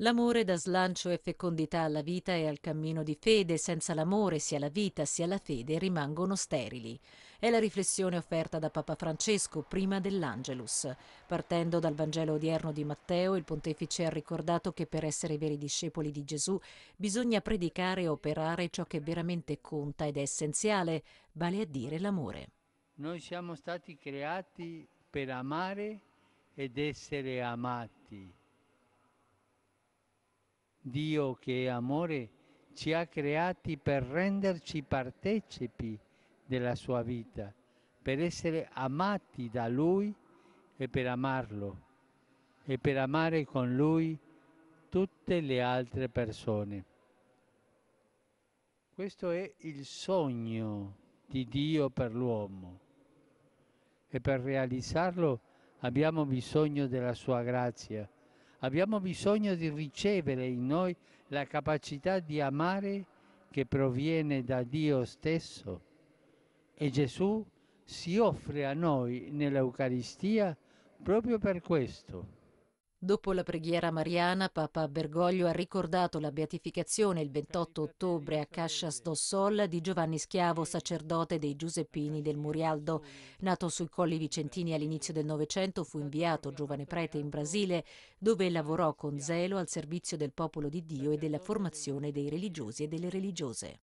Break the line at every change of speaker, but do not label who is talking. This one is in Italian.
L'amore dà slancio e fecondità alla vita e al cammino di fede, senza l'amore sia la vita sia la fede rimangono sterili. È la riflessione offerta da Papa Francesco prima dell'Angelus. Partendo dal Vangelo odierno di Matteo, il pontefice ha ricordato che per essere veri discepoli di Gesù bisogna predicare e operare ciò che veramente conta ed è essenziale, vale a dire l'amore.
Noi siamo stati creati per amare ed essere amati Dio che è amore, ci ha creati per renderci partecipi della sua vita, per essere amati da Lui e per amarlo e per amare con Lui tutte le altre persone. Questo è il sogno di Dio per l'uomo e per realizzarlo abbiamo bisogno della sua grazia Abbiamo bisogno di ricevere in noi la capacità di amare che proviene da Dio stesso. E Gesù si offre a noi nell'Eucaristia proprio per questo. Dopo la preghiera
mariana, Papa Bergoglio ha ricordato la beatificazione il 28 ottobre a Cascias do Sol di Giovanni Schiavo, sacerdote dei Giuseppini del Murialdo. Nato sui colli vicentini all'inizio del Novecento, fu inviato giovane prete in Brasile, dove lavorò con zelo al servizio del popolo di Dio e della formazione dei religiosi e delle religiose.